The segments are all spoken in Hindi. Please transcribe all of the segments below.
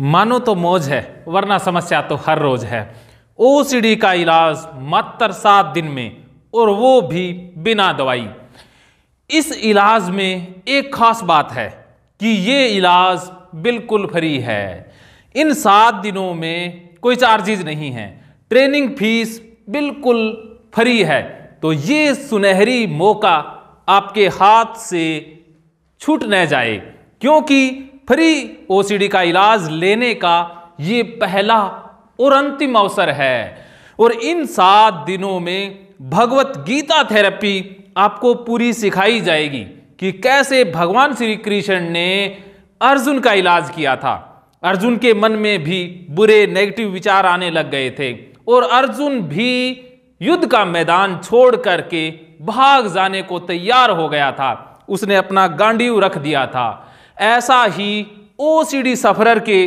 मानो तो मौज है वरना समस्या तो हर रोज़ है ओ का इलाज मात्र सात दिन में और वो भी बिना दवाई इस इलाज में एक ख़ास बात है कि ये इलाज बिल्कुल फ्री है इन सात दिनों में कोई चार्जेज नहीं है ट्रेनिंग फीस बिल्कुल फ्री है तो ये सुनहरी मौका आपके हाथ से छूट न जाए क्योंकि फ्री ओसीडी का इलाज लेने का ये पहला और अंतिम अवसर है और इन सात दिनों में भगवत गीता थेरेपी आपको पूरी सिखाई जाएगी कि कैसे भगवान श्री कृष्ण ने अर्जुन का इलाज किया था अर्जुन के मन में भी बुरे नेगेटिव विचार आने लग गए थे और अर्जुन भी युद्ध का मैदान छोड़ करके भाग जाने को तैयार हो गया था उसने अपना गांडीव रख दिया था ऐसा ही ओ सफरर के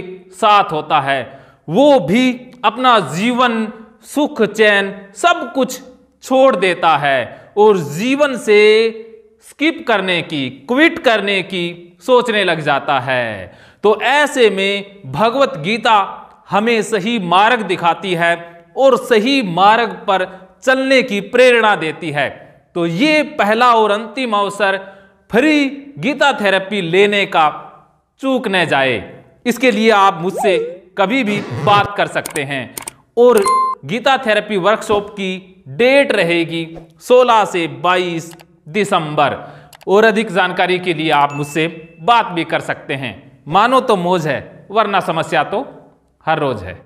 साथ होता है वो भी अपना जीवन सुख चैन सब कुछ छोड़ देता है और जीवन से स्किप करने की क्विट करने की सोचने लग जाता है तो ऐसे में भगवत गीता हमें सही मार्ग दिखाती है और सही मार्ग पर चलने की प्रेरणा देती है तो ये पहला और अंतिम अवसर फ्री गीता थेरेपी लेने का चूक न जाए इसके लिए आप मुझसे कभी भी बात कर सकते हैं और गीता थेरेपी वर्कशॉप की डेट रहेगी 16 से 22 दिसंबर और अधिक जानकारी के लिए आप मुझसे बात भी कर सकते हैं मानो तो मौज है वरना समस्या तो हर रोज है